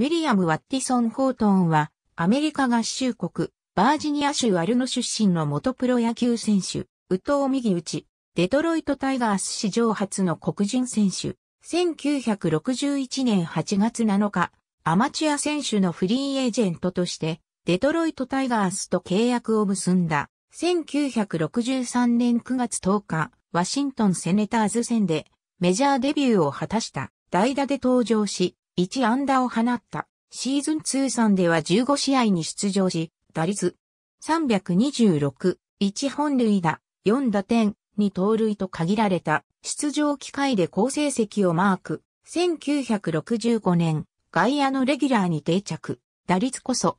ウィリアム・ワッティソン・ホートンは、アメリカ合衆国、バージニア州アルノ出身の元プロ野球選手、ウトウ右打ち、デトロイトタイガース史上初の黒人選手、1961年8月7日、アマチュア選手のフリーエージェントとして、デトロイトタイガースと契約を結んだ、1963年9月10日、ワシントンセネターズ戦で、メジャーデビューを果たした、代打で登場し、1安打を放った。シーズン通算では15試合に出場し、打率326、1本塁打、4打点、2盗塁と限られた出場機会で好成績をマーク。1965年、外野のレギュラーに定着。打率こそ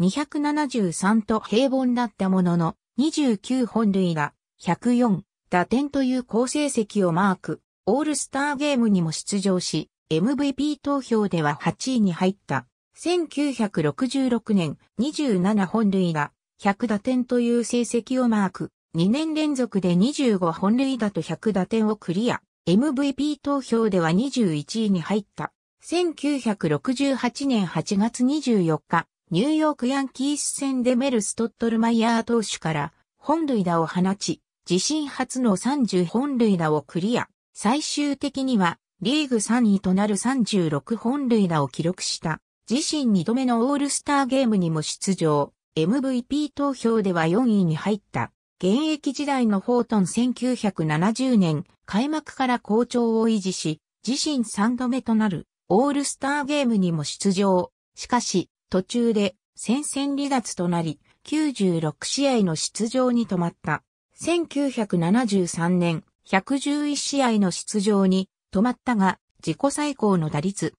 273と平凡だったものの、29本塁打、104打点という好成績をマーク。オールスターゲームにも出場し、MVP 投票では8位に入った。1966年27本塁打、100打点という成績をマーク。2年連続で25本塁打と100打点をクリア。MVP 投票では21位に入った。1968年8月24日、ニューヨークヤンキース戦でメル・ストットルマイヤー投手から本塁打を放ち、自身初の30本塁打をクリア。最終的にはリーグ3位となる36本塁打を記録した、自身2度目のオールスターゲームにも出場、MVP 投票では4位に入った。現役時代のホートン1970年開幕から好調を維持し、自身3度目となるオールスターゲームにも出場。しかし、途中で戦線離脱となり、96試合の出場に止まった。1973年、111試合の出場に止まったが、自己最高の打率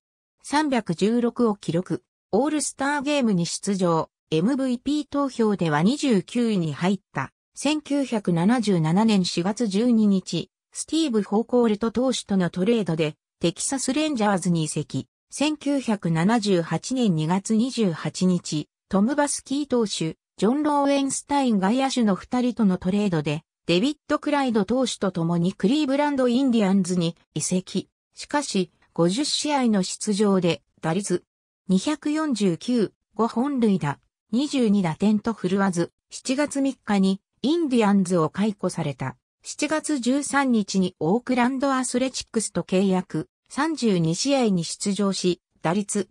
316を記録。オールスターゲームに出場、MVP 投票では29位に入った。1977年4月12日、スティーブ・ホーコールト投手とのトレードで、テキサス・レンジャーズに移籍。1978年2月28日、トム・バスキー投手、ジョン・ローエンスタイン外野手の2人とのトレードで、デビッド・クライド投手と共にクリーブランド・インディアンズに移籍。しかし、50試合の出場で打率249、5本塁打、22打点と振るわず、7月3日にインディアンズを解雇された。7月13日にオークランドアスレチックスと契約、32試合に出場し、打率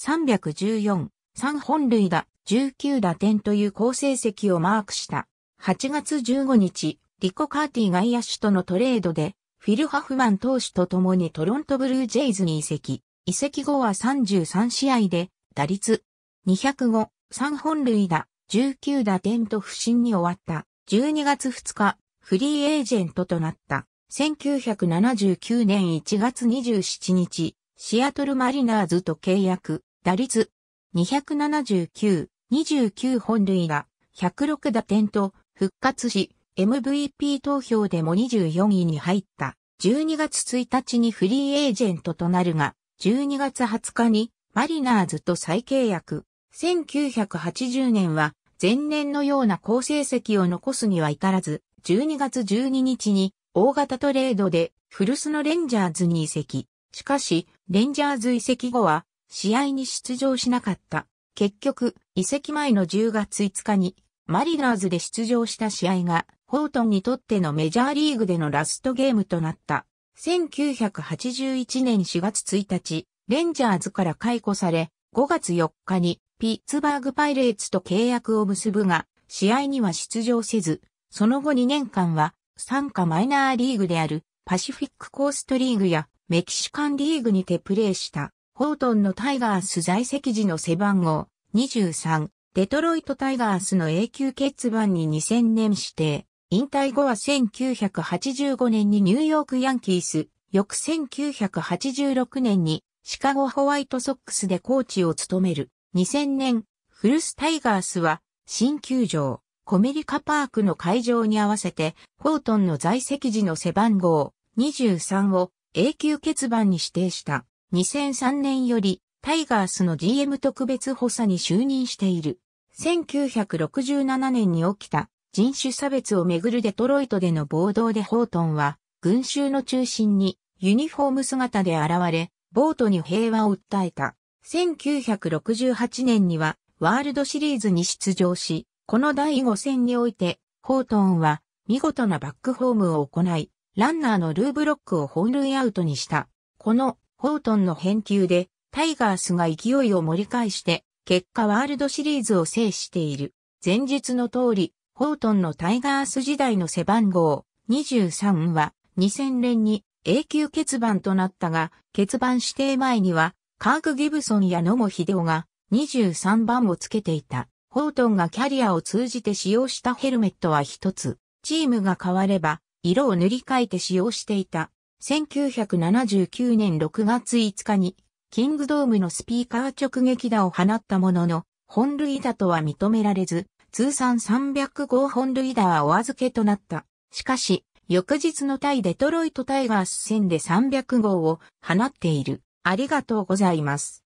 314、3本塁打、19打点という好成績をマークした。8月15日、リコ・カーティ外野手とのトレードで、フィル・ハフマン投手と共にトロントブルージェイズに移籍。移籍後は33試合で、打率205、3本塁打、19打点と不振に終わった。12月2日、フリーエージェントとなった。1979年1月27日、シアトルマリナーズと契約、打率279、29本塁打、106打点と復活し、MVP 投票でも24位に入った。12月1日にフリーエージェントとなるが、12月20日にマリナーズと再契約。1980年は前年のような好成績を残すには至らず、12月12日に大型トレードで古巣のレンジャーズに移籍。しかし、レンジャーズ移籍後は試合に出場しなかった。結局、移籍前の10月5日にマリナーズで出場した試合が、ホートンにとってのメジャーリーグでのラストゲームとなった。1981年4月1日、レンジャーズから解雇され、5月4日にピッツバーグパイレーツと契約を結ぶが、試合には出場せず、その後2年間は、参加マイナーリーグであるパシフィックコーストリーグやメキシカンリーグにてプレーした、ホートンのタイガース在籍時の背番号23デトロイトタイガースの永久欠番に2000年指定。引退後は1985年にニューヨークヤンキース、翌1986年にシカゴホワイトソックスでコーチを務める。2000年、ルスタイガースは新球場、コメリカパークの会場に合わせて、フォートンの在籍時の背番号23を永久欠番に指定した。2003年よりタイガースの GM 特別補佐に就任している。1967年に起きた人種差別をめぐるデトロイトでの暴動でホートンは群衆の中心にユニフォーム姿で現れ、ボートに平和を訴えた。1968年にはワールドシリーズに出場し、この第5戦において、ホートンは見事なバックホームを行い、ランナーのルーブロックを本塁アウトにした。このホートンの返球で、タイガースが勢いを盛り返して、結果ワールドシリーズを制している。前述の通り、ホートンのタイガース時代の背番号23は2000年に永久欠番となったが、欠番指定前にはカーク・ギブソンや野茂秀夫が23番をつけていた。ホートンがキャリアを通じて使用したヘルメットは一つ。チームが変われば、色を塗り替えて使用していた。1979年6月5日に、キングドームのスピーカー直撃打を放ったものの、本塁打とは認められず、通算300号本塁打はお預けとなった。しかし、翌日の対デトロイトタイガース戦で300号を放っている。ありがとうございます。